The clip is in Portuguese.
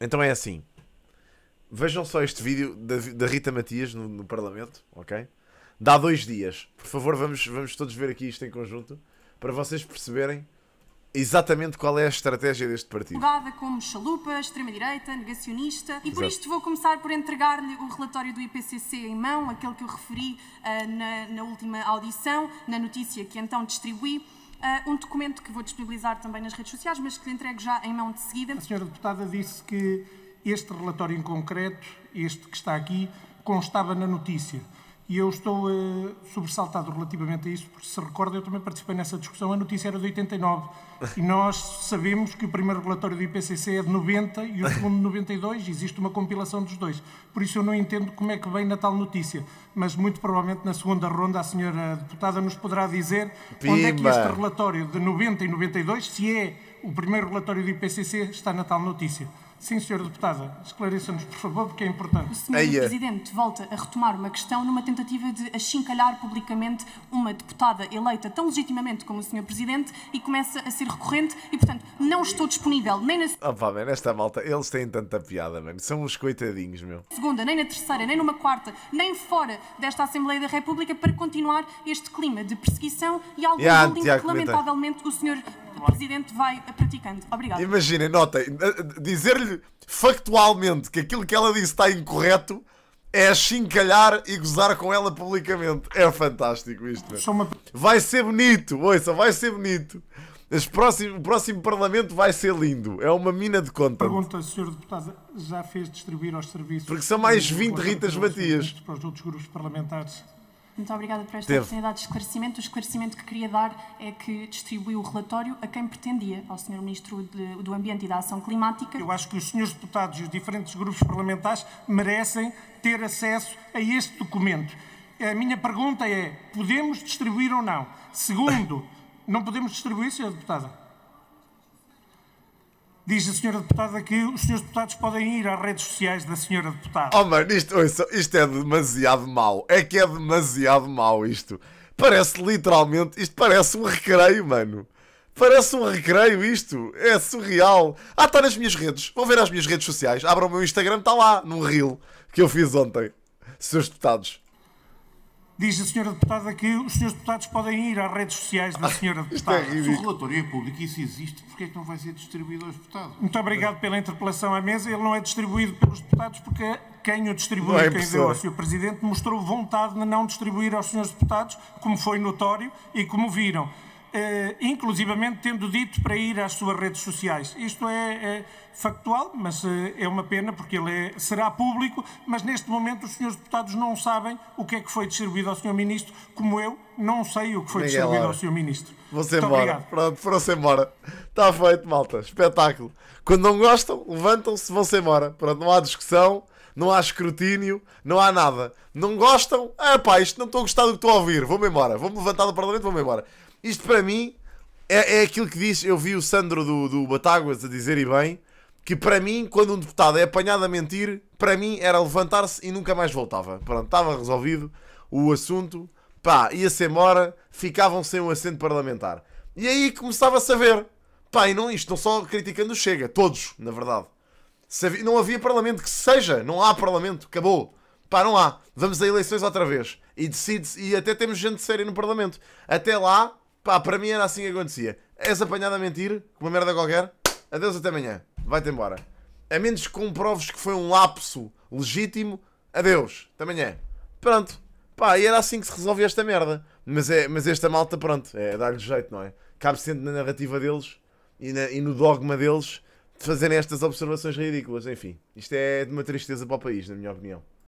Então é assim. Vejam só este vídeo da, da Rita Matias no, no, Parlamento, ok? Dá dois dias. Por favor, vamos, vamos todos ver aqui isto em conjunto para vocês perceberem exatamente qual é a estratégia deste partido. Levada como chalupa, extrema-direita, negacionista, e por Exato. isto vou começar por entregar-lhe o relatório do IPCC em mão, aquele que eu referi uh, na, na última audição, na notícia que então distribuí. Ah, um documento que vou disponibilizar também nas redes sociais, mas que lhe entrego já em mão de seguida. A senhora deputada disse que este relatório em concreto, este que está aqui, constava na notícia. E eu estou uh, sobressaltado relativamente a isso, porque se recorda, eu também participei nessa discussão, a notícia era de 89. E nós sabemos que o primeiro relatório do IPCC é de 90 e o segundo de 92, existe uma compilação dos dois. Por isso eu não entendo como é que vem na tal notícia. Mas muito provavelmente na segunda ronda a senhora deputada nos poderá dizer Pimba. onde é que este relatório de 90 e 92, se é o primeiro relatório do IPCC, está na tal notícia. Sim, senhora deputada, esclareça-nos, por favor, porque é importante. O senhor Presidente volta a retomar uma questão numa tentativa de achincalhar publicamente uma deputada eleita tão legitimamente como o senhor Presidente e começa a ser recorrente e, portanto, não estou disponível nem na... Ah man, esta malta, eles têm tanta piada, mano. São uns coitadinhos, meu. Segunda, nem na terceira, nem numa quarta, nem fora desta Assembleia da República para continuar este clima de perseguição e algum yeah, bullying que, lamentavelmente, o senhor o Presidente vai praticando. Obrigada. Imaginem, notem, dizer-lhe factualmente que aquilo que ela disse está incorreto é achincalhar e gozar com ela publicamente. É fantástico isto. Uma... Vai ser bonito, ouça, vai ser bonito. Próximo, o próximo Parlamento vai ser lindo. É uma mina de conta. Pergunta, Sr. Deputado, já fez distribuir aos serviços. Porque são mais 20 Ritas Matias. Para os outros grupos parlamentares muito obrigada por esta Teve. oportunidade de esclarecimento. O esclarecimento que queria dar é que distribuiu o relatório a quem pretendia, ao Sr. Ministro de, do Ambiente e da Ação Climática. Eu acho que os senhores deputados e os diferentes grupos parlamentares merecem ter acesso a este documento. A minha pergunta é: podemos distribuir ou não? Segundo, não podemos distribuir, Sra. Deputada? diz a senhora deputada que os senhores deputados podem ir às redes sociais da senhora deputada. Oh, mano, isto, isto é demasiado mau. É que é demasiado mau isto. Parece literalmente, isto parece um recreio, mano. Parece um recreio isto. É surreal. Ah, está nas minhas redes. Vou ver as minhas redes sociais. Abra o meu Instagram, está lá, num reel que eu fiz ontem. Seus deputados. Diz a senhora deputada que os senhores deputados podem ir às redes sociais da senhora é deputada. É Se o relatório é público e isso existe, porque é que não vai ser distribuído aos deputados? Muito obrigado pela interpelação à mesa. Ele não é distribuído pelos deputados porque quem o distribuiu é quem deu ao Sr. Presidente, mostrou vontade de não distribuir aos senhores deputados, como foi notório e como viram eh, inclusivamente tendo dito para ir às suas redes sociais. Isto é, é factual, mas eh, é uma pena porque ele é, será público, mas neste momento os senhores deputados não sabem o que é que foi distribuído ao senhor Ministro, como eu não sei o que foi Ninguém distribuído ao senhor Ministro. Vou-se embora. Pronto, foram-se embora. Está feito, malta. Espetáculo. Quando não gostam, levantam-se, vão-se embora. Pronto, não há discussão não há escrutínio, não há nada. Não gostam? Ah pá, isto não estou a gostar do que estou a ouvir, vou-me embora, vou-me levantar do Parlamento, vou-me embora. Isto para mim é, é aquilo que diz. Eu vi o Sandro do, do Batáguas a dizer e bem que para mim, quando um deputado é apanhado a mentir, para mim era levantar-se e nunca mais voltava. Pronto, estava resolvido o assunto, pá, ia-se embora, ficavam sem um assento parlamentar. E aí começava a saber pá, e não, isto não só criticando Chega, todos, na verdade. Havia, não havia parlamento que seja, não há parlamento, acabou. Pá, não há, vamos a eleições outra vez. E decide-se, e até temos gente séria no parlamento. Até lá, Pá, para mim era assim que acontecia. És apanhado a mentir, com uma merda qualquer, adeus até amanhã, vai-te embora. A menos que comproves que foi um lapso legítimo, adeus, até amanhã. Pronto. Pá, e era assim que se resolvia esta merda. Mas, é, mas esta malta, pronto, é dar-lhe jeito, não é? Cabe sempre na narrativa deles e, na, e no dogma deles de fazerem estas observações ridículas. Enfim, isto é de uma tristeza para o país, na minha opinião.